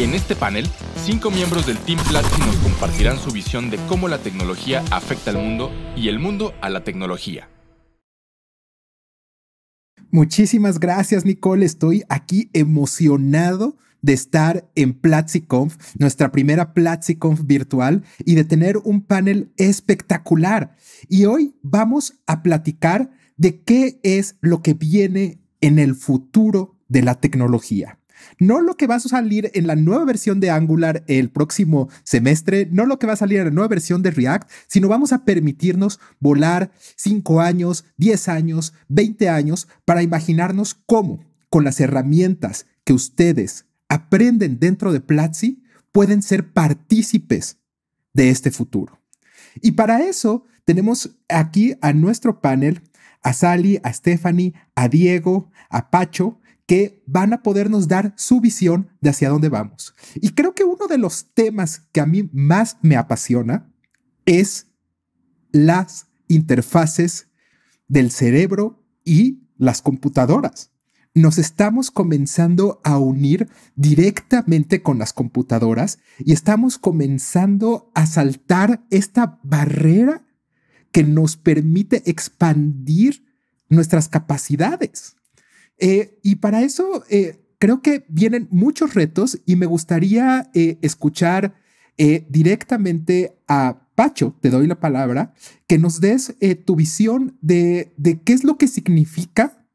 En este panel, cinco miembros del Team Platzi nos compartirán su visión de cómo la tecnología afecta al mundo y el mundo a la tecnología. Muchísimas gracias, Nicole. Estoy aquí emocionado de estar en PlatziConf, nuestra primera PlatziConf virtual, y de tener un panel espectacular. Y hoy vamos a platicar de qué es lo que viene en el futuro de la tecnología. No lo que va a salir en la nueva versión de Angular el próximo semestre, no lo que va a salir en la nueva versión de React, sino vamos a permitirnos volar 5 años, 10 años, 20 años para imaginarnos cómo con las herramientas que ustedes aprenden dentro de Platzi pueden ser partícipes de este futuro. Y para eso tenemos aquí a nuestro panel a Sally, a Stephanie, a Diego, a Pacho, que van a podernos dar su visión de hacia dónde vamos. Y creo que uno de los temas que a mí más me apasiona es las interfaces del cerebro y las computadoras. Nos estamos comenzando a unir directamente con las computadoras y estamos comenzando a saltar esta barrera que nos permite expandir nuestras capacidades. Eh, y para eso eh, creo que vienen muchos retos y me gustaría eh, escuchar directamente a Pacho, te doy la palabra, que nos des tu visión de qué es lo que significa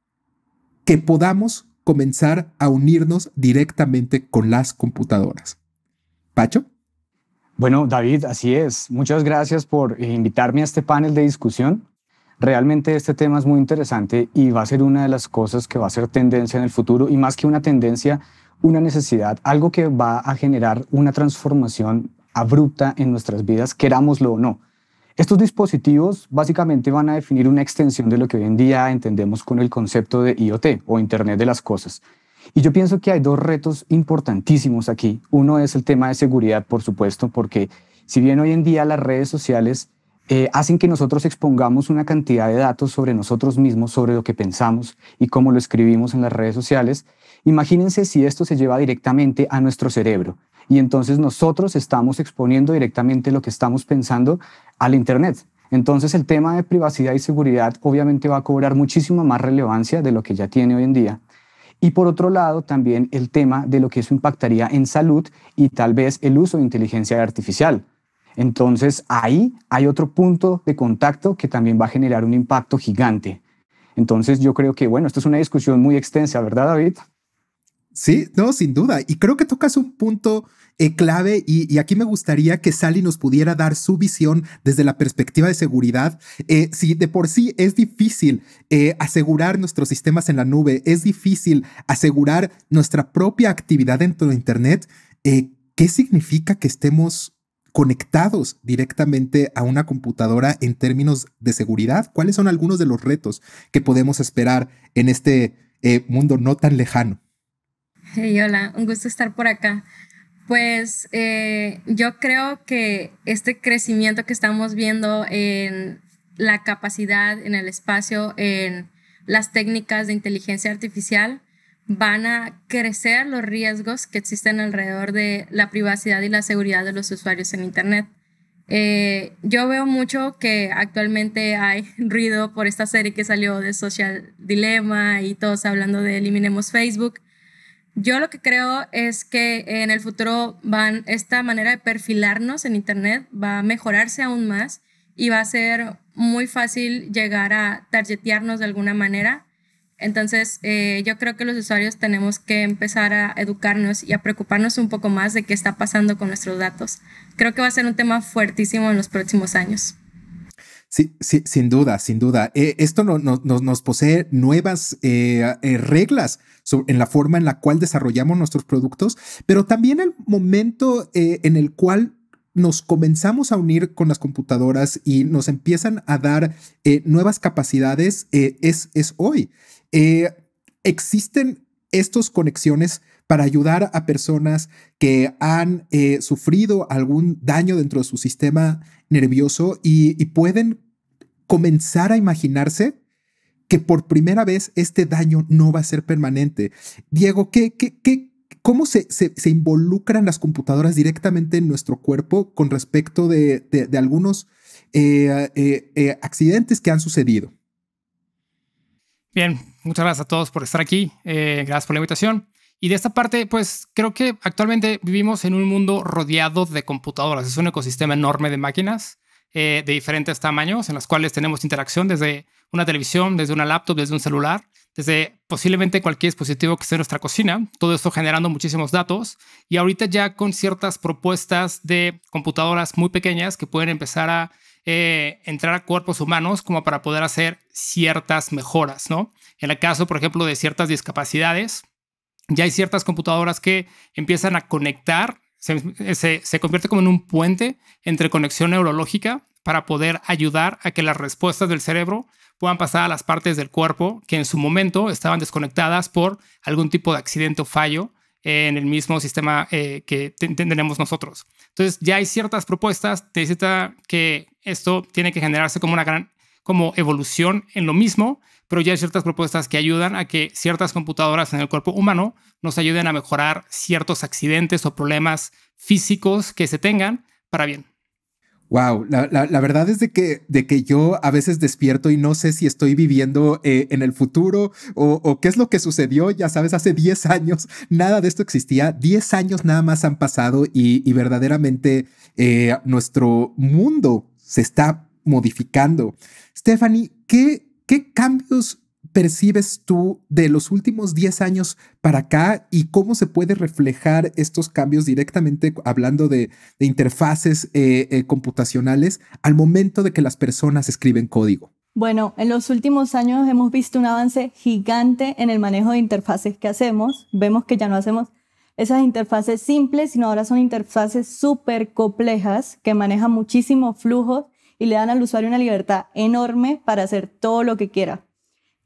que podamos comenzar a unirnos directamente con las computadoras. Pacho. Bueno, David, así es. Muchas gracias por invitarme a este panel de discusión. Realmente este tema es muy interesante y va a ser una de las cosas que va a ser tendencia en el futuro y más que una tendencia, una necesidad, algo que va a generar una transformación abrupta en nuestras vidas, querámoslo o no. Estos dispositivos básicamente van a definir una extensión de lo que hoy en día entendemos con el concepto de IoT o Internet de las Cosas. Y yo pienso que hay dos retos importantísimos aquí. Uno es el tema de seguridad, por supuesto, porque si bien hoy en día las redes sociales eh, hacen que nosotros expongamos una cantidad de datos sobre nosotros mismos, sobre lo que pensamos y cómo lo escribimos en las redes sociales. Imagínense si esto se lleva directamente a nuestro cerebro y entonces nosotros estamos exponiendo directamente lo que estamos pensando al Internet. Entonces el tema de privacidad y seguridad obviamente va a cobrar muchísima más relevancia de lo que ya tiene hoy en día. Y por otro lado, también el tema de lo que eso impactaría en salud y tal vez el uso de inteligencia artificial. Entonces ahí hay otro punto de contacto que también va a generar un impacto gigante. Entonces yo creo que, bueno, esto es una discusión muy extensa, ¿verdad, David? Sí, no, sin duda. Y creo que tocas un punto eh, clave y, aquí me gustaría que Sally nos pudiera dar su visión desde la perspectiva de seguridad. Eh, si de por sí es difícil eh, asegurar nuestros sistemas en la nube, es difícil asegurar nuestra propia actividad dentro de Internet, ¿qué significa que estemos conectados directamente a una computadora en términos de seguridad? ¿Cuáles son algunos de los retos que podemos esperar en este eh, mundo no tan lejano? hola, un gusto estar por acá. Pues eh, yo creo que este crecimiento que estamos viendo en la capacidad, en el espacio, en las técnicas de inteligencia artificial, van a crecer los riesgos que existen alrededor de la privacidad y la seguridad de los usuarios en Internet. Eh, yo veo mucho que actualmente hay ruido por esta serie que salió de Social Dilemma y todos hablando de eliminemos Facebook. Yo lo que creo es que en el futuro van esta manera de perfilarnos en internet va a mejorarse aún más y va a ser muy fácil llegar a targetearnos de alguna manera entonces, eh, yo creo que los usuarios tenemos que empezar a educarnos y a preocuparnos un poco más de qué está pasando con nuestros datos. Creo que va a ser un tema fuertísimo en los próximos años. Sí, sí, sin duda, sin duda. Eh, esto nos posee nuevas eh, reglas en la forma en la cual desarrollamos nuestros productos, pero también el momento en el cual nos comenzamos a unir con las computadoras y nos empiezan a dar nuevas capacidades es hoy. Eh, existen estas conexiones para ayudar a personas que han eh, sufrido algún daño dentro de su sistema nervioso y, pueden comenzar a imaginarse que por primera vez este daño no va a ser permanente. Diego, ¿qué, qué, cómo se, involucran las computadoras directamente en nuestro cuerpo con respecto de, algunos eh, accidentes que han sucedido? Bien, muchas gracias a todos por estar aquí. Eh, gracias por la invitación. Y de esta parte, pues creo que actualmente vivimos en un mundo rodeado de computadoras. Es un ecosistema enorme de máquinas eh, de diferentes tamaños en las cuales tenemos interacción desde una televisión, desde una laptop, desde un celular, desde posiblemente cualquier dispositivo que esté en nuestra cocina. Todo esto generando muchísimos datos. Y ahorita ya con ciertas propuestas de computadoras muy pequeñas que pueden empezar a eh, entrar a cuerpos humanos como para poder hacer ciertas mejoras, ¿no? En el caso, por ejemplo, de ciertas discapacidades, ya hay ciertas computadoras que empiezan a conectar, se, se convierte como en un puente entre conexión neurológica para poder ayudar a que las respuestas del cerebro puedan pasar a las partes del cuerpo que en su momento estaban desconectadas por algún tipo de accidente o fallo eh, en el mismo sistema eh, que tendremos nosotros. Entonces, ya hay ciertas propuestas, te cita que esto tiene que generarse como una gran como evolución en lo mismo, pero ya hay ciertas propuestas que ayudan a que ciertas computadoras en el cuerpo humano nos ayuden a mejorar ciertos accidentes o problemas físicos que se tengan para bien. Wow, la, verdad es de que, de que yo a veces despierto y no sé si estoy viviendo eh, en el futuro o, o, qué es lo que sucedió, ya sabes, hace 10 años, nada de esto existía, 10 años nada más han pasado y, verdaderamente eh, nuestro mundo se está modificando. Stephanie, ¿qué, qué cambios percibes tú de los últimos 10 años para acá y cómo se puede reflejar estos cambios directamente hablando de, interfaces eh, eh, computacionales al momento de que las personas escriben código? Bueno, en los últimos años hemos visto un avance gigante en el manejo de interfaces que hacemos. Vemos que ya no hacemos esas interfaces simples, sino ahora son interfaces súper complejas que manejan muchísimos flujos y le dan al usuario una libertad enorme para hacer todo lo que quiera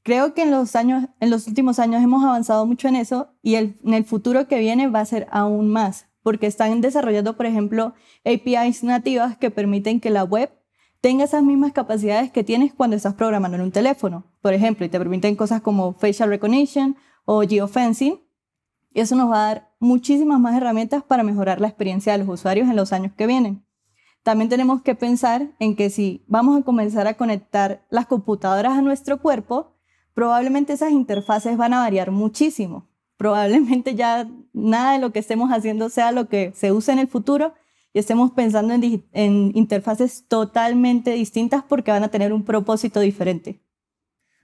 creo que en los, años, en los últimos años hemos avanzado mucho en eso y en el futuro que viene va a ser aún más, porque están desarrollando, por ejemplo, APIs nativas que permiten que la web tenga esas mismas capacidades que tienes cuando estás programando en un teléfono, por ejemplo, y te permiten cosas como facial recognition o geofencing. Y eso nos va a dar muchísimas más herramientas para mejorar la experiencia de los usuarios en los años que vienen. También tenemos que pensar en que si vamos a comenzar a conectar las computadoras a nuestro cuerpo, probablemente esas interfaces van a variar muchísimo. Probablemente ya nada de lo que estemos haciendo sea lo que se use en el futuro y estemos pensando en, en interfaces totalmente distintas porque van a tener un propósito diferente.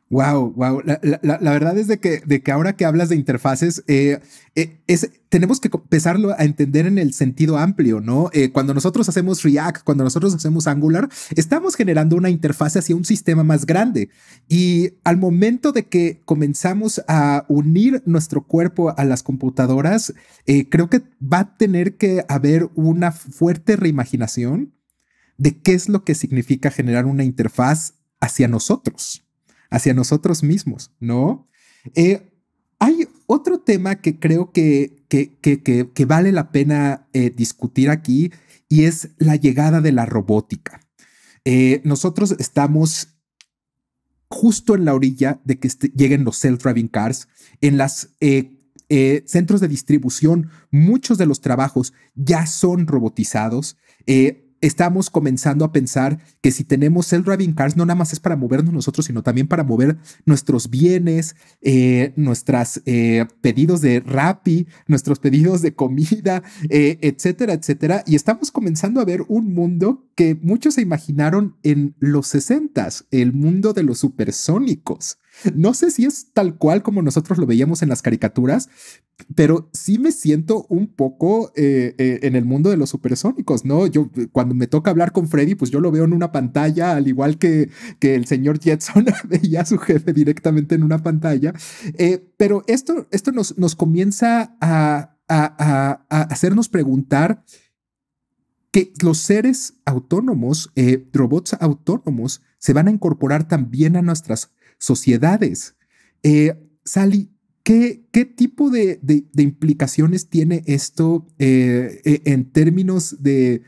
Wow, wow. La, verdad es de que, de que ahora que hablas de interfaces, eh, eh, tenemos que empezarlo a entender en el sentido amplio, ¿no? Eh, cuando nosotros hacemos React, cuando nosotros hacemos Angular, estamos generando una interfaz hacia un sistema más grande. Y al momento de que comenzamos a unir nuestro cuerpo a las computadoras, creo que va a tener que haber una fuerte reimaginación de qué es lo que significa generar una interfaz hacia nosotros hacia nosotros mismos, ¿no? Eh, hay otro tema que creo que, que, vale la pena eh, discutir aquí y es la llegada de la robótica. Eh, nosotros estamos justo en la orilla de que este, lleguen los self-driving cars, en los centros de distribución, muchos de los trabajos ya son robotizados estamos comenzando a pensar que si tenemos el driving cars, no nada más es para movernos nosotros, sino también para mover nuestros bienes, eh, nuestros eh, pedidos de Rappi, nuestros pedidos de comida, eh, etcétera, etcétera. Y estamos comenzando a ver un mundo que muchos se imaginaron en los 60, el mundo de los supersónicos. No sé si es tal cual como nosotros lo veíamos en las caricaturas, pero sí me siento un poco eh, eh, en el mundo de los supersónicos, ¿no? Yo cuando me toca hablar con Freddy, pues yo lo veo en una pantalla, al igual que, que el señor Jetson veía a su jefe directamente en una pantalla. Eh, pero esto, esto nos, nos comienza a, a hacernos preguntar que los seres autónomos, robots autónomos, se van a incorporar también a nuestras sociedades. Eh, Sally, ¿qué, tipo de, implicaciones tiene esto eh, e, en términos de,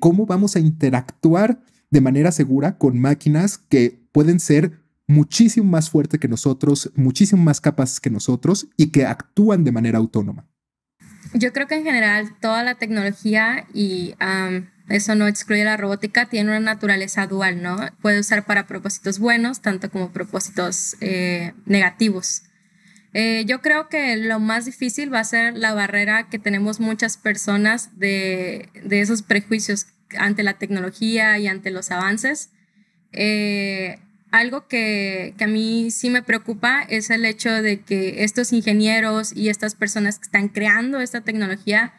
cómo vamos a interactuar de manera segura con máquinas que pueden ser muchísimo más fuertes que nosotros, muchísimo más capaces que nosotros y que actúan de manera autónoma? Yo creo que en general toda la tecnología y eso no excluye la robótica, tiene una naturaleza dual, ¿no? Puede usar para propósitos buenos, tanto como propósitos eh, negativos. Eh, yo creo que lo más difícil va a ser la barrera que tenemos muchas personas de, esos prejuicios ante la tecnología y ante los avances. Eh, algo que, a mí sí me preocupa es el hecho de que estos ingenieros y estas personas que están creando esta tecnología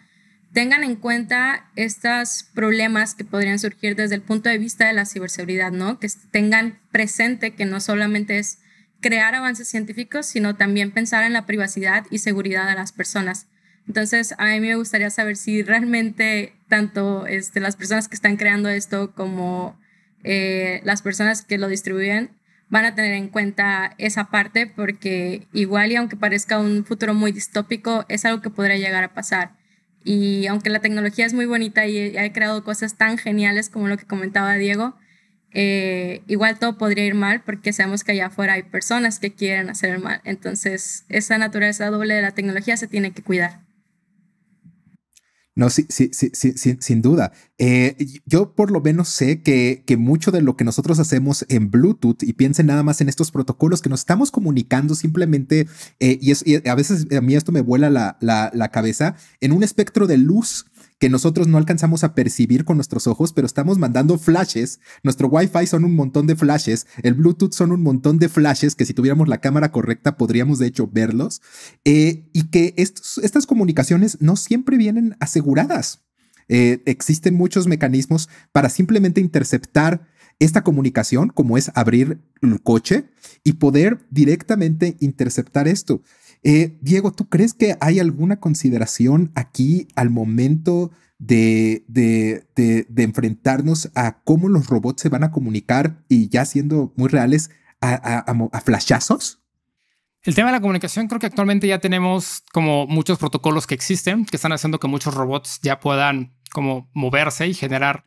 tengan en cuenta estos problemas que podrían surgir desde el punto de vista de la ciberseguridad, ¿no? Que tengan presente que no solamente es crear avances científicos, sino también pensar en la privacidad y seguridad de las personas. Entonces, a mí me gustaría saber si realmente tanto este, las personas que están creando esto como eh, las personas que lo distribuyen van a tener en cuenta esa parte porque igual y aunque parezca un futuro muy distópico, es algo que podría llegar a pasar. Y aunque la tecnología es muy bonita y ha creado cosas tan geniales como lo que comentaba Diego, eh, igual todo podría ir mal porque sabemos que allá afuera hay personas que quieren hacer mal. Entonces, esa naturaleza doble de la tecnología se tiene que cuidar. No, sí, sí, sí, sí sin duda. Eh, yo por lo menos sé que, que mucho de lo que nosotros hacemos en Bluetooth, y piensen nada más en estos protocolos que nos estamos comunicando simplemente, eh, y, es, a veces a mí esto me vuela la, la cabeza, en un espectro de luz que nosotros no alcanzamos a percibir con nuestros ojos, pero estamos mandando flashes. Nuestro Wi-Fi son un montón de flashes, el Bluetooth son un montón de flashes que si tuviéramos la cámara correcta podríamos de hecho verlos. Eh, y que estas comunicaciones no siempre vienen aseguradas. Eh, existen muchos mecanismos para simplemente interceptar esta comunicación, como es abrir el coche y poder directamente interceptar esto. Eh, Diego, ¿tú crees que hay alguna consideración aquí al momento de, de, enfrentarnos a cómo los robots se van a comunicar y ya siendo muy reales, a, a, a flashazos? El tema de la comunicación, creo que actualmente ya tenemos como muchos protocolos que existen, que están haciendo que muchos robots ya puedan como moverse y generar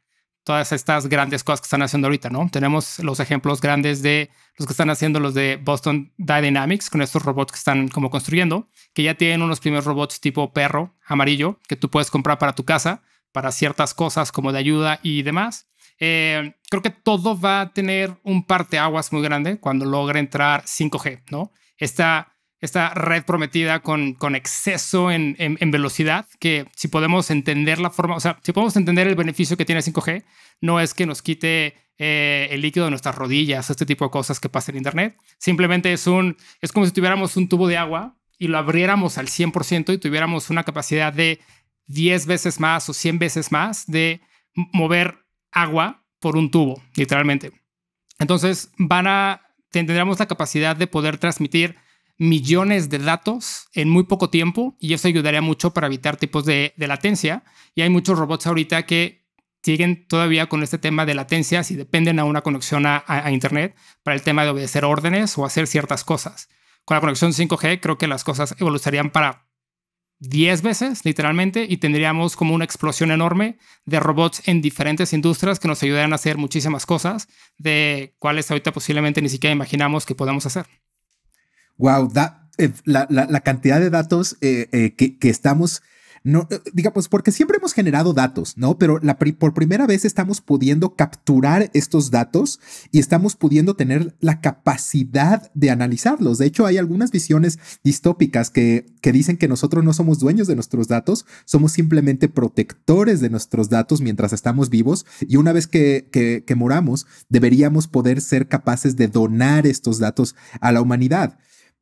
todas estas grandes cosas que están haciendo ahorita, ¿no? Tenemos los ejemplos grandes de los que están haciendo los de Boston Dynamics con estos robots que están como construyendo, que ya tienen unos primeros robots tipo perro amarillo que tú puedes comprar para tu casa, para ciertas cosas como de ayuda y demás. Eh, creo que todo va a tener un parte aguas muy grande cuando logre entrar 5G, ¿no? Esta esta red prometida con, con exceso en, velocidad, que si podemos entender la forma, o sea, si podemos entender el beneficio que tiene 5G, no es que nos quite eh, el líquido de nuestras rodillas, este tipo de cosas que pasa en Internet, simplemente es, un, es como si tuviéramos un tubo de agua y lo abriéramos al 100% y tuviéramos una capacidad de 10 veces más o 100 veces más de mover agua por un tubo, literalmente. Entonces, van a, tendríamos la capacidad de poder transmitir millones de datos en muy poco tiempo y eso ayudaría mucho para evitar tipos de, latencia. Y hay muchos robots ahorita que siguen todavía con este tema de latencia si dependen a una conexión a, Internet para el tema de obedecer órdenes o hacer ciertas cosas. Con la conexión 5G creo que las cosas evolucionarían para 10 veces, literalmente, y tendríamos como una explosión enorme de robots en diferentes industrias que nos ayudarían a hacer muchísimas cosas de cuales ahorita posiblemente ni siquiera imaginamos que podamos hacer wow, eh, la, cantidad de datos eh, eh, que, estamos, no, pues porque siempre hemos generado datos, ¿no? Pero por primera vez estamos pudiendo capturar estos datos y estamos pudiendo tener la capacidad de analizarlos. De hecho, hay algunas visiones distópicas que, dicen que nosotros no somos dueños de nuestros datos, somos simplemente protectores de nuestros datos mientras estamos vivos y una vez que moramos, deberíamos poder ser capaces de donar estos datos a la humanidad.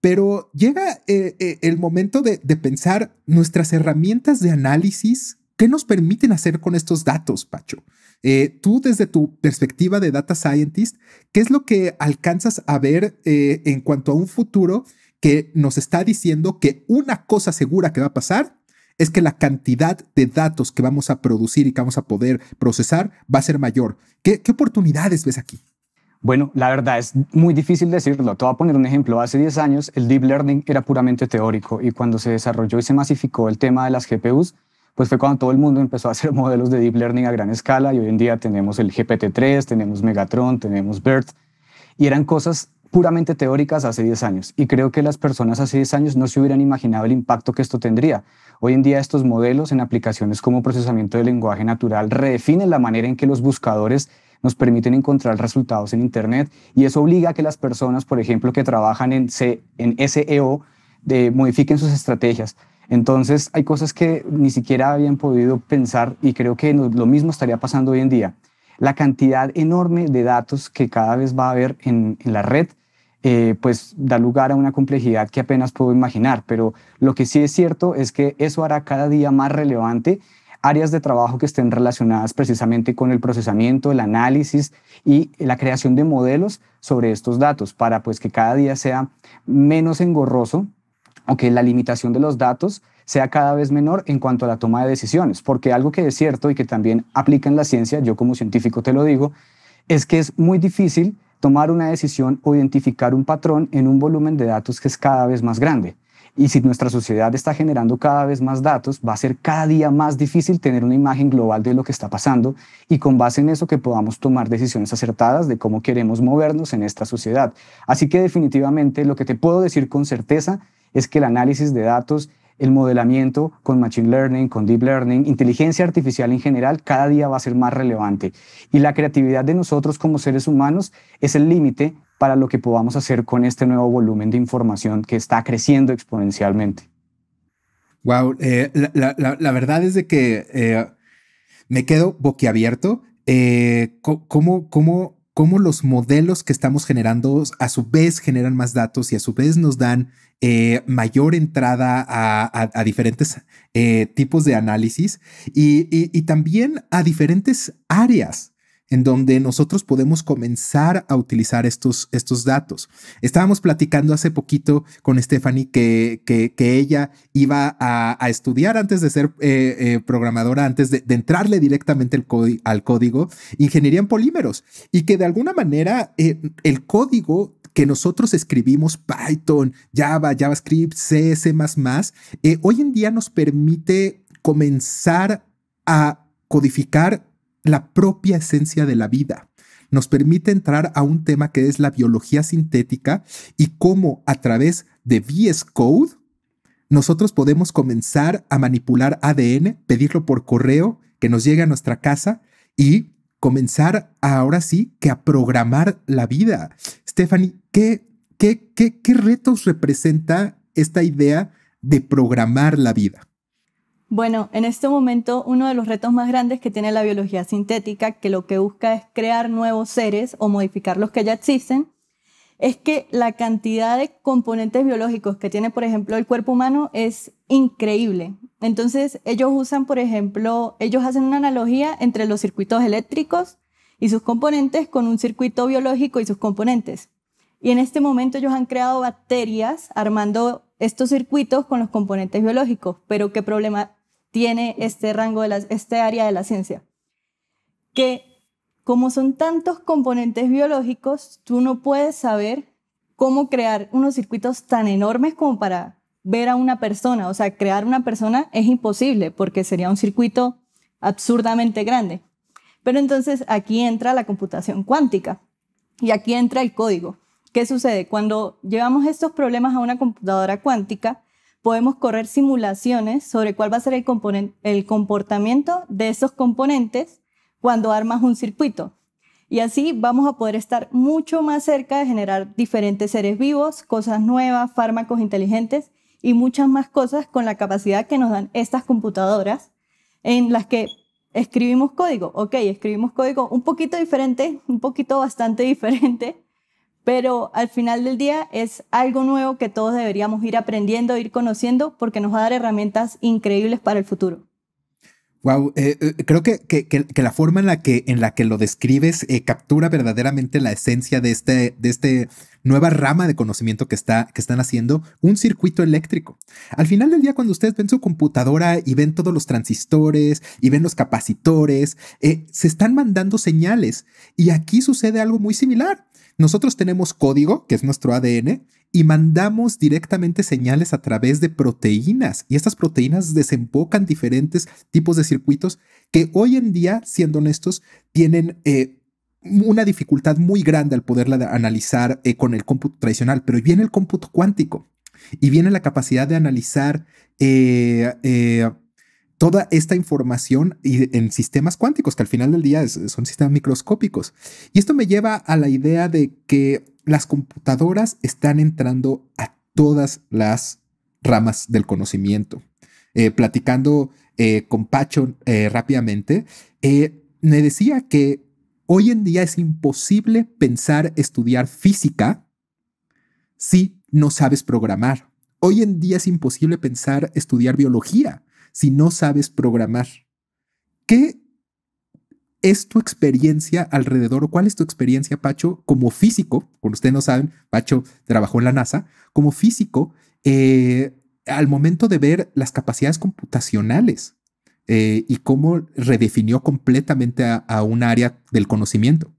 Pero llega eh, eh, el momento de, pensar nuestras herramientas de análisis, ¿qué nos permiten hacer con estos datos, Pacho? Eh, tú desde tu perspectiva de data scientist, ¿qué es lo que alcanzas a ver en cuanto a un futuro que nos está diciendo que una cosa segura que va a pasar es que la cantidad de datos que vamos a producir y que vamos a poder procesar va a ser mayor? qué oportunidades ves aquí? Bueno, la verdad es muy difícil decirlo. Te voy a poner un ejemplo. Hace 10 años el deep learning era puramente teórico y cuando se desarrolló y se masificó el tema de las GPUs, pues fue cuando todo el mundo empezó a hacer modelos de deep learning a gran escala y hoy en día tenemos el GPT-3, tenemos Megatron, tenemos BERT y eran cosas puramente teóricas hace 10 años y creo que las personas hace 10 años no se hubieran imaginado el impacto que esto tendría. Hoy en día estos modelos en aplicaciones como procesamiento de lenguaje natural redefinen la manera en que los buscadores nos permiten encontrar resultados en Internet y eso obliga a que las personas, por ejemplo, que trabajan en, SEO, modifiquen sus estrategias. Entonces hay cosas que ni siquiera habían podido pensar y creo que lo mismo estaría pasando hoy en día. La cantidad enorme de datos que cada vez va a haber en, la red, eh, pues da lugar a una complejidad que apenas puedo imaginar, pero lo que sí es cierto es que eso hará cada día más relevante áreas de trabajo que estén relacionadas precisamente con el procesamiento, el análisis y la creación de modelos sobre estos datos para pues que cada día sea menos engorroso o que la limitación de los datos sea cada vez menor en cuanto a la toma de decisiones, porque algo que es cierto y que también aplica en la ciencia, yo como científico te lo digo, es que es muy difícil tomar una decisión o identificar un patrón en un volumen de datos que es cada vez más grande. Y si nuestra sociedad está generando cada vez más datos, va a ser cada día más difícil tener una imagen global de lo que está pasando y con base en eso que podamos tomar decisiones acertadas de cómo queremos movernos en esta sociedad. Así que definitivamente lo que te puedo decir con certeza es que el análisis de datos, el modelamiento con Machine Learning, con Deep Learning, inteligencia artificial en general, cada día va a ser más relevante. Y la creatividad de nosotros como seres humanos es el límite para lo que podamos hacer con este nuevo volumen de información que está creciendo exponencialmente. Wow, eh, la, verdad es de que eh, me quedo boquiabierto. Eh, ¿cómo, cómo, los modelos que estamos generando a su vez generan más datos y a su vez nos dan mayor entrada a, diferentes tipos de análisis y, también a diferentes áreas en donde nosotros podemos comenzar a utilizar estos, estos datos. Estábamos platicando hace poquito con Stephanie que, que, que ella iba a, estudiar antes de ser eh, eh, programadora, antes de, entrarle directamente al código, ingeniería en polímeros, y que de alguna manera eh, el código que nosotros escribimos Python, Java, JavaScript, C, C++, hoy en día nos permite comenzar a codificar la propia esencia de la vida. Nos permite entrar a un tema que es la biología sintética y cómo a través de VS Code nosotros podemos comenzar a manipular ADN, pedirlo por correo, que nos llegue a nuestra casa y comenzar ahora sí que a programar la vida. Stephanie, ¿qué, qué, qué, qué retos representa esta idea de programar la vida? Bueno, en este momento uno de los retos más grandes que tiene la biología sintética, que lo que busca es crear nuevos seres o modificar los que ya existen, es que la cantidad de componentes biológicos que tiene, por ejemplo, el cuerpo humano es increíble. Entonces, ellos usan, por ejemplo, ellos hacen una analogía entre los circuitos eléctricos y sus componentes con un circuito biológico y sus componentes. Y en este momento ellos han creado bacterias armando estos circuitos con los componentes biológicos, pero ¿qué problema tiene este rango, de la, este área de la ciencia. Que como son tantos componentes biológicos, tú no puedes saber cómo crear unos circuitos tan enormes como para ver a una persona. O sea, crear una persona es imposible porque sería un circuito absurdamente grande. Pero entonces aquí entra la computación cuántica y aquí entra el código. ¿Qué sucede? Cuando llevamos estos problemas a una computadora cuántica, podemos correr simulaciones sobre cuál va a ser el, comportamiento de esos componentes cuando armas un circuito. Y así vamos a poder estar mucho más cerca de generar diferentes seres vivos, cosas nuevas, fármacos inteligentes y muchas más cosas con la capacidad que nos dan estas computadoras en las que escribimos código. Ok, escribimos código un poquito diferente, un poquito bastante diferente, pero al final del día es algo nuevo que todos deberíamos ir aprendiendo, ir conociendo, porque nos va a dar herramientas increíbles para el futuro. Wow, eh, eh, creo que, la forma en la que, en la que lo describes eh, captura verdaderamente la esencia de este, de este nueva rama de conocimiento que, está, que están haciendo, un circuito eléctrico. Al final del día, cuando ustedes ven su computadora y ven todos los transistores y ven los capacitores, eh, se están mandando señales. Y aquí sucede algo muy similar. Nosotros tenemos código, que es nuestro ADN, y mandamos directamente señales a través de proteínas. Y estas proteínas desembocan diferentes tipos de circuitos que hoy en día, siendo honestos, tienen eh, una dificultad muy grande al poderla analizar eh, con el cómputo tradicional, pero viene el cómputo cuántico y viene la capacidad de analizar eh, eh, toda esta información en sistemas cuánticos, que al final del día son sistemas microscópicos. Y esto me lleva a la idea de que las computadoras están entrando a todas las ramas del conocimiento. platicando con Pacho rápidamente, me decía que Hoy en día es imposible pensar estudiar física si no sabes programar. Hoy en día es imposible pensar estudiar biología si no sabes programar. ¿Qué es tu experiencia alrededor o cuál es tu experiencia, Pacho, como físico? Como ustedes no saben, Pacho trabajó en la NASA. Como físico, eh, al momento de ver las capacidades computacionales eh, y cómo redefinió completamente a, un área del conocimiento.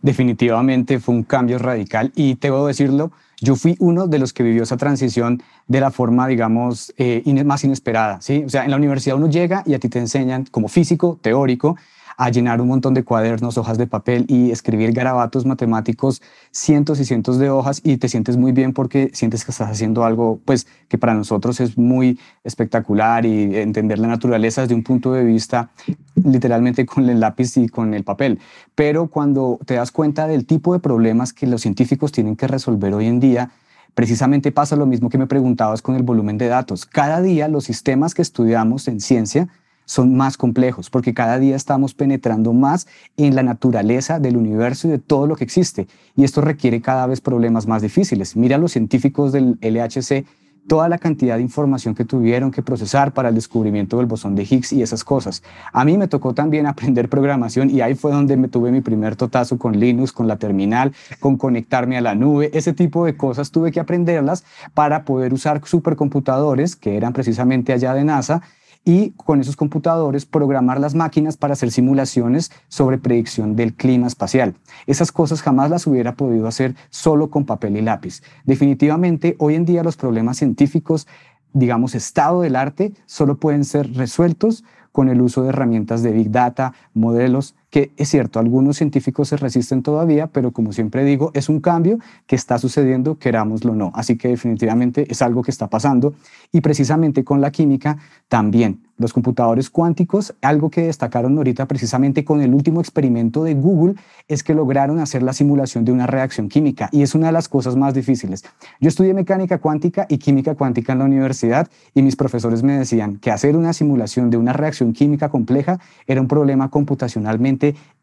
Definitivamente fue un cambio radical y te a decirlo, yo fui uno de los que vivió esa transición de la forma, digamos, eh, más inesperada, ¿sí? O sea, en la universidad uno llega y a ti te enseñan como físico, teórico, a llenar un montón de cuadernos, hojas de papel y escribir garabatos matemáticos, cientos y cientos de hojas y te sientes muy bien porque sientes que estás haciendo algo pues que para nosotros es muy espectacular y entender la naturaleza desde un punto de vista literalmente con el lápiz y con el papel. Pero cuando te das cuenta del tipo de problemas que los científicos tienen que resolver hoy en día, precisamente pasa lo mismo que me preguntabas con el volumen de datos. Cada día los sistemas que estudiamos en ciencia son más complejos, porque cada día estamos penetrando más en la naturaleza del universo y de todo lo que existe. Y esto requiere cada vez problemas más difíciles. Mira los científicos del LHC, toda la cantidad de información que tuvieron que procesar para el descubrimiento del bosón de Higgs y esas cosas. A mí me tocó también aprender programación y ahí fue donde me tuve mi primer totazo con Linux, con la terminal, con conectarme a la nube, ese tipo de cosas tuve que aprenderlas para poder usar supercomputadores que eran precisamente allá de NASA y con esos computadores programar las máquinas para hacer simulaciones sobre predicción del clima espacial. Esas cosas jamás las hubiera podido hacer solo con papel y lápiz. Definitivamente, hoy en día los problemas científicos, digamos, estado del arte, solo pueden ser resueltos con el uso de herramientas de Big Data, modelos que es cierto, algunos científicos se resisten todavía, pero como siempre digo, es un cambio que está sucediendo, querámoslo o no. Así que definitivamente es algo que está pasando y precisamente con la química también. Los computadores cuánticos, algo que destacaron ahorita precisamente con el último experimento de Google, es que lograron hacer la simulación de una reacción química y es una de las cosas más difíciles. Yo estudié mecánica cuántica y química cuántica en la universidad y mis profesores me decían que hacer una simulación de una reacción química compleja era un problema computacionalmente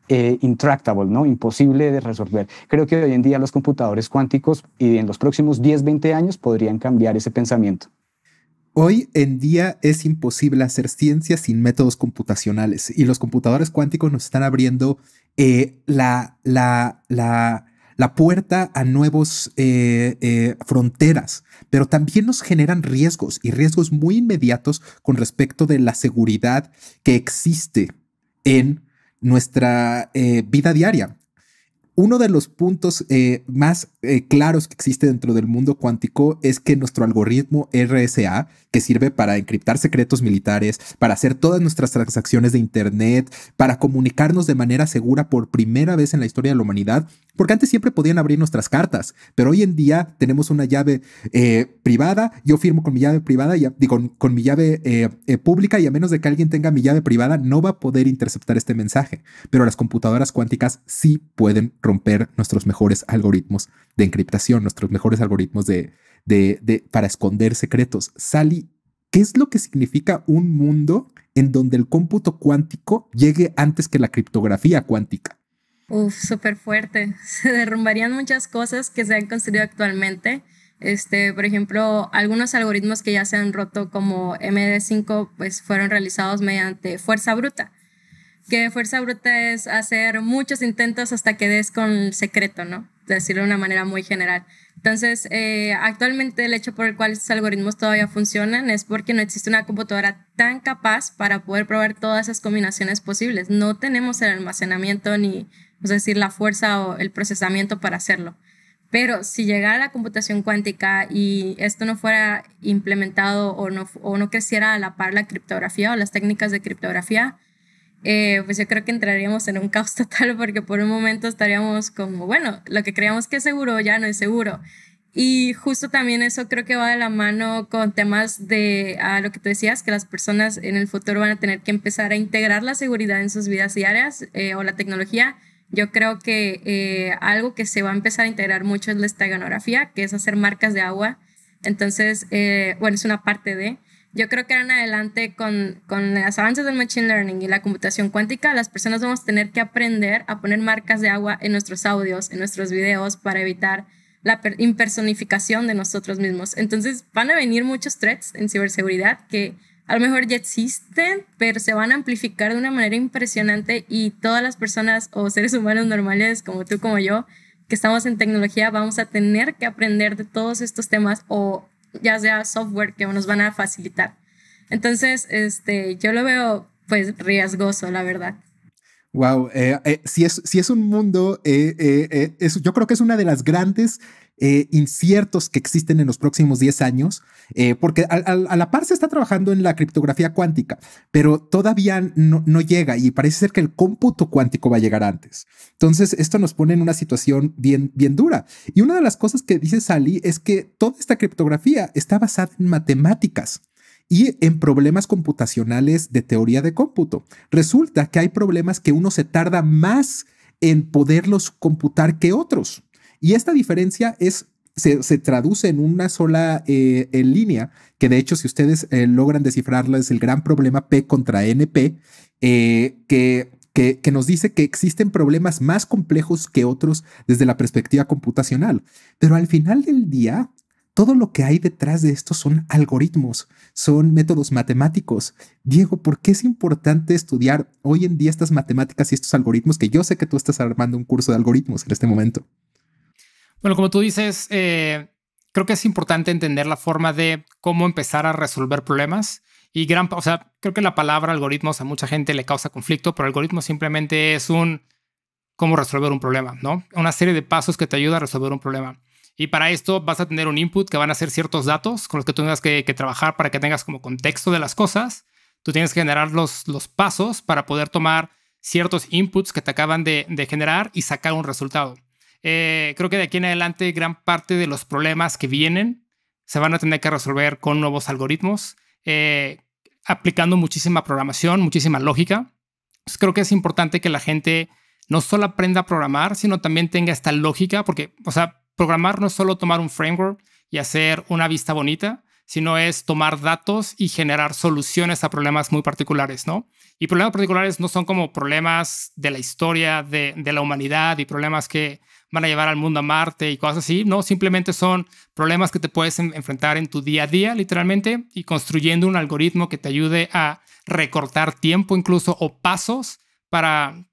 eh, intractable, ¿no? imposible de resolver. Creo que hoy en día los computadores cuánticos y en los próximos 10, 20 años podrían cambiar ese pensamiento. Hoy en día es imposible hacer ciencia sin métodos computacionales y los computadores cuánticos nos están abriendo eh, la, la, la, puerta a nuevas eh, fronteras, pero también nos generan riesgos y riesgos muy inmediatos con respecto de la seguridad que existe en nuestra eh, vida diaria. Uno de los puntos eh, más eh, claros que existe dentro del mundo cuántico es que nuestro algoritmo RSA, que sirve para encriptar secretos militares, para hacer todas nuestras transacciones de Internet, para comunicarnos de manera segura por primera vez en la historia de la humanidad, porque antes siempre podían abrir nuestras cartas, pero hoy en día tenemos una llave eh, privada, yo firmo con mi llave privada, y, digo, con, mi llave eh, pública y a menos de que alguien tenga mi llave privada, no va a poder interceptar este mensaje, pero las computadoras cuánticas sí pueden romper nuestros mejores algoritmos de encriptación, nuestros mejores algoritmos de, de, para esconder secretos. Sally, ¿qué es lo que significa un mundo en donde el cómputo cuántico llegue antes que la criptografía cuántica? Uf, súper fuerte. Se derrumbarían muchas cosas que se han construido actualmente. Este, por ejemplo, algunos algoritmos que ya se han roto como MD5 pues fueron realizados mediante fuerza bruta, que fuerza bruta es hacer muchos intentos hasta que des con el secreto, ¿no? decirlo de una manera muy general. Entonces, eh, actualmente el hecho por el cual estos algoritmos todavía funcionan es porque no existe una computadora tan capaz para poder probar todas esas combinaciones posibles. No tenemos el almacenamiento ni, es decir, la fuerza o el procesamiento para hacerlo. Pero si llegara la computación cuántica y esto no fuera implementado o no, o no creciera a la par la criptografía o las técnicas de criptografía, eh, pues yo creo que entraríamos en un caos total porque por un momento estaríamos como, bueno, lo que creíamos que es seguro ya no es seguro. Y justo también eso creo que va de la mano con temas de a lo que tú decías, que las personas en el futuro van a tener que empezar a integrar la seguridad en sus vidas diarias eh, o la tecnología. Yo creo que eh, algo que se va a empezar a integrar mucho es la esteganografía, que es hacer marcas de agua. Entonces, bueno, es una parte de, yo creo que en adelante con, con los avances del Machine Learning y la computación cuántica, las personas vamos a tener que aprender a poner marcas de agua en nuestros audios, en nuestros videos, para evitar la impersonificación de nosotros mismos. Entonces van a venir muchos threats en ciberseguridad que a lo mejor ya existen, pero se van a amplificar de una manera impresionante y todas las personas o seres humanos normales como tú, como yo, que estamos en tecnología, vamos a tener que aprender de todos estos temas o ya sea software que nos van a facilitar. Entonces, este, yo lo veo pues riesgoso, la verdad. Wow, eh, eh, si, es, si es un mundo, eh, yo creo que es una de las grandes inciertos que existen en los próximos 10 años, porque a, la par se está trabajando en la criptografía cuántica, pero todavía no, no, llega y parece ser que el cómputo cuántico va a llegar antes. Entonces, esto nos pone en una situación bien, bien dura. Y una de las cosas que dice Sally es que toda esta criptografía está basada en matemáticas y en problemas computacionales de teoría de cómputo. Resulta que hay problemas que uno se tarda más en poderlos computar que otros. Y esta diferencia es se, traduce en una sola eh, en línea, que de hecho si ustedes eh, logran descifrarla es el gran problema P contra NP, eh, que, que, que, nos dice que existen problemas más complejos que otros desde la perspectiva computacional. Pero al final del día, todo lo que hay detrás de esto son algoritmos, son métodos matemáticos. Diego, ¿por qué es importante estudiar hoy en día estas matemáticas y estos algoritmos? Que yo sé que tú estás armando un curso de algoritmos en este momento. Bueno, como tú dices, eh, creo que es importante entender la forma de cómo empezar a resolver problemas. Y gran, o sea, creo que la palabra algoritmos a mucha gente le causa conflicto, pero algoritmo simplemente es un cómo resolver un problema, ¿no? Una serie de pasos que te ayuda a resolver un problema. Y para esto vas a tener un input que van a ser ciertos datos con los que tú tengas que, trabajar para que tengas como contexto de las cosas. Tú tienes que generar los, los pasos para poder tomar ciertos inputs que te acaban de, generar y sacar un resultado. Eh, creo que de aquí en adelante gran parte de los problemas que vienen se van a tener que resolver con nuevos algoritmos, eh, aplicando muchísima programación, muchísima lógica. creo que es importante que la gente no solo aprenda a programar, sino también tenga esta lógica, porque, o sea, programar no es solo tomar un framework y hacer una vista bonita, sino es tomar datos y generar soluciones a problemas muy particulares, ¿no? Y problemas particulares no son como problemas de la historia, de, la humanidad y problemas que van a llevar al mundo a Marte y cosas así, no, simplemente son problemas que te puedes enfrentar en tu día a día, literalmente, y construyendo un algoritmo que te ayude a recortar tiempo incluso o pasos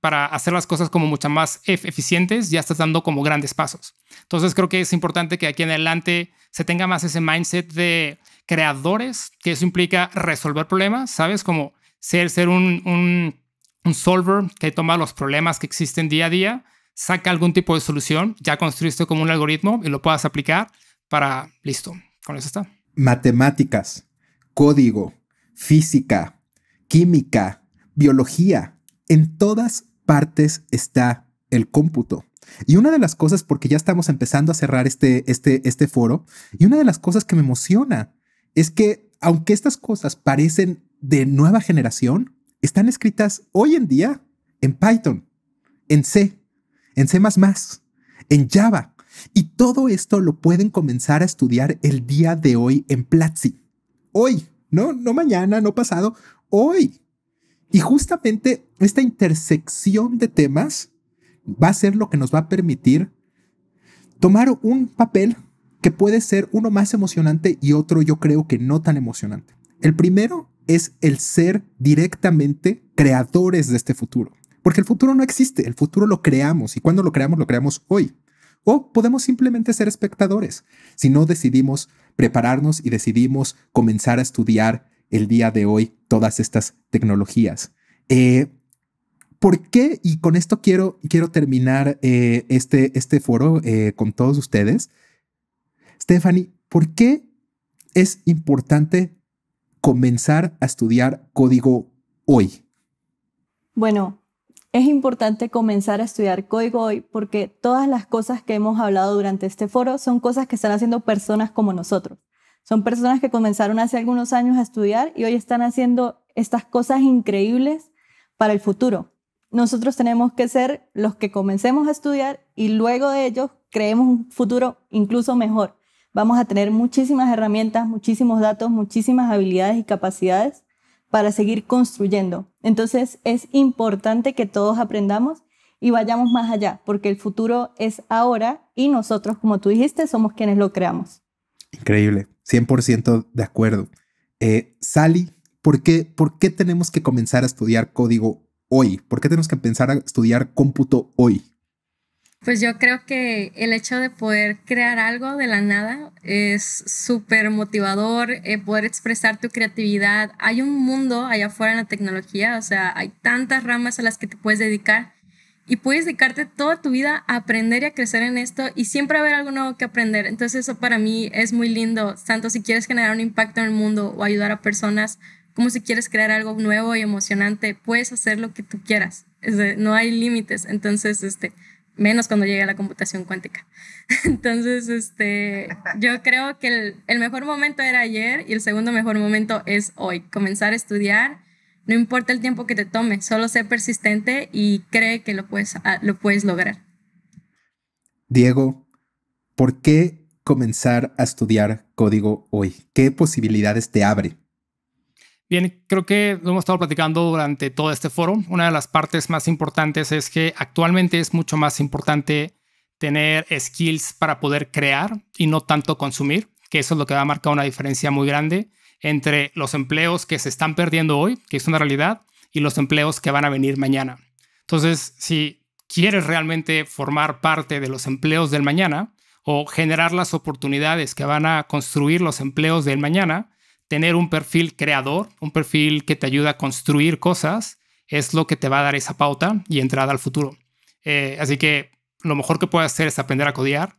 para, hacer las cosas como mucho más eficientes, ya estás dando como grandes pasos. Entonces creo que es importante que aquí en adelante se tenga más ese mindset de creadores, que eso implica resolver problemas, ¿sabes? Como ser, ser un, un solver que toma los problemas que existen día a día, saca algún tipo de solución, ya construiste como un algoritmo y lo puedas aplicar para, listo, con eso está. Matemáticas, código, física, química, biología, en todas partes está el cómputo. Y una de las cosas, porque ya estamos empezando a cerrar este, este, este foro, y una de las cosas que me emociona es que aunque estas cosas parecen de nueva generación, están escritas hoy en día en Python, en C, en C ⁇ en Java. Y todo esto lo pueden comenzar a estudiar el día de hoy en Platzi. Hoy, no, no mañana, no pasado, hoy. Y justamente esta intersección de temas va a ser lo que nos va a permitir tomar un papel que puede ser uno más emocionante y otro yo creo que no tan emocionante. El primero es el ser directamente creadores de este futuro, porque el futuro no existe, el futuro lo creamos y cuando lo creamos lo creamos hoy. O podemos simplemente ser espectadores si no decidimos prepararnos y decidimos comenzar a estudiar el día de hoy todas estas tecnologías. Eh, ¿Por qué? Y con esto quiero, quiero terminar eh, este, este foro eh, con todos ustedes. Stephanie, ¿por qué es importante comenzar a estudiar código hoy? Bueno, es importante comenzar a estudiar código hoy porque todas las cosas que hemos hablado durante este foro son cosas que están haciendo personas como nosotros. Son personas que comenzaron hace algunos años a estudiar y hoy están haciendo estas cosas increíbles para el futuro. Nosotros tenemos que ser los que comencemos a estudiar y luego de ellos creemos un futuro incluso mejor. Vamos a tener muchísimas herramientas, muchísimos datos, muchísimas habilidades y capacidades para seguir construyendo. Entonces es importante que todos aprendamos y vayamos más allá, porque el futuro es ahora y nosotros, como tú dijiste, somos quienes lo creamos. Increíble, 100% de acuerdo. Eh, Sally, ¿por qué, ¿por tenemos que comenzar a estudiar código hoy? ¿Por qué tenemos que empezar a estudiar cómputo hoy? Pues yo creo que el hecho de poder crear algo de la nada es súper motivador, eh, poder expresar tu creatividad. Hay un mundo allá afuera en la tecnología, o sea, hay tantas ramas a las que te puedes dedicar y puedes dedicarte toda tu vida a aprender y a crecer en esto y siempre haber algo nuevo que aprender. Entonces eso para mí es muy lindo, tanto si quieres generar un impacto en el mundo o ayudar a personas, como si quieres crear algo nuevo y emocionante, puedes hacer lo que tú quieras. no hay límites, entonces este menos cuando llegue a la computación cuántica. Entonces, este, yo creo que el mejor momento era ayer y el segundo mejor momento es hoy, comenzar a estudiar no importa el tiempo que te tome, solo sé persistente y cree que lo puedes, ah, lo puedes lograr. Diego, ¿por qué comenzar a estudiar código hoy? ¿Qué posibilidades te abre? Bien, creo que lo hemos estado platicando durante todo este foro. Una de las partes más importantes es que actualmente es mucho más importante tener skills para poder crear y no tanto consumir, que eso es lo que va a marcar una diferencia muy grande entre los empleos que se están perdiendo hoy, que es una realidad, y los empleos que van a venir mañana. Entonces, si quieres realmente formar parte de los empleos del mañana o generar las oportunidades que van a construir los empleos del mañana, tener un perfil creador, un perfil que te ayuda a construir cosas, es lo que te va a dar esa pauta y entrada al futuro. Eh, así que lo mejor que puedes hacer es aprender a codear,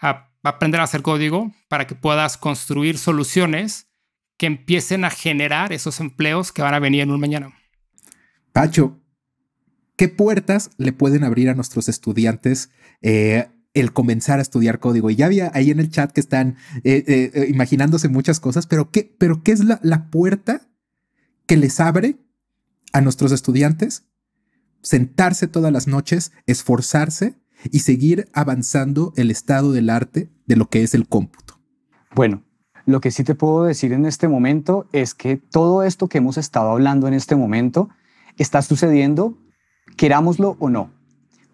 a aprender a hacer código para que puedas construir soluciones que empiecen a generar esos empleos que van a venir en un mañana. Pacho, ¿qué puertas le pueden abrir a nuestros estudiantes eh, el comenzar a estudiar código? Y ya había ahí en el chat que están eh, eh, imaginándose muchas cosas, pero ¿qué, pero qué es la puerta que les abre a nuestros estudiantes? Sentarse todas las noches, esforzarse y seguir avanzando el estado del arte de lo que es el cómputo. Bueno, lo que sí te puedo decir en este momento es que todo esto que hemos estado hablando en este momento está sucediendo, querámoslo o no.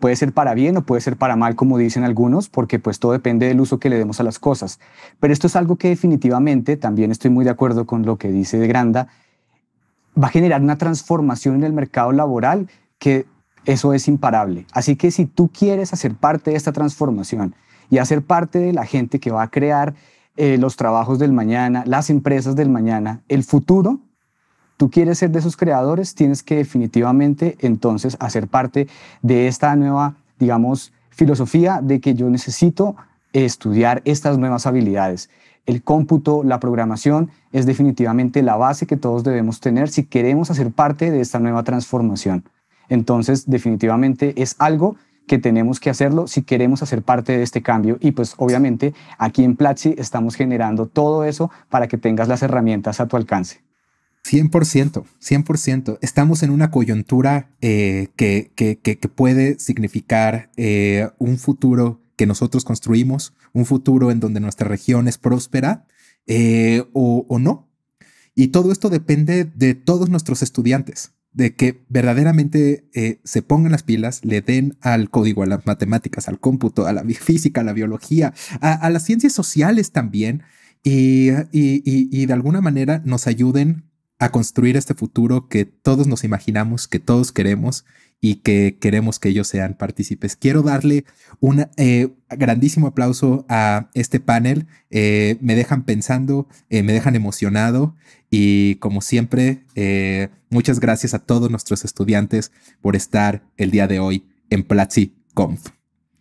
Puede ser para bien o puede ser para mal, como dicen algunos, porque pues todo depende del uso que le demos a las cosas. Pero esto es algo que definitivamente, también estoy muy de acuerdo con lo que dice de Granda, va a generar una transformación en el mercado laboral que eso es imparable. Así que si tú quieres hacer parte de esta transformación y hacer parte de la gente que va a crear eh, los trabajos del mañana, las empresas del mañana, el futuro, tú quieres ser de esos creadores, tienes que definitivamente entonces hacer parte de esta nueva, digamos, filosofía de que yo necesito estudiar estas nuevas habilidades. El cómputo, la programación es definitivamente la base que todos debemos tener si queremos hacer parte de esta nueva transformación. Entonces, definitivamente es algo que tenemos que hacerlo si queremos hacer parte de este cambio. Y pues obviamente aquí en Platzi estamos generando todo eso para que tengas las herramientas a tu alcance. 100%, 100%. Estamos en una coyuntura eh, que, que, puede significar eh, un futuro que nosotros construimos, un futuro en donde nuestra región es próspera eh, o no. Y todo esto depende de todos nuestros estudiantes de que verdaderamente eh, se pongan las pilas, le den al código, a las matemáticas, al cómputo, a la física, a la biología, a, las ciencias sociales también, y, de alguna manera nos ayuden a construir este futuro que todos nos imaginamos, que todos queremos y que queremos que ellos sean partícipes. Quiero darle un eh, grandísimo aplauso a este panel. Eh, me dejan pensando, eh, me dejan emocionado y como siempre, muchas gracias a todos nuestros estudiantes por estar el día de hoy en PlatziConf.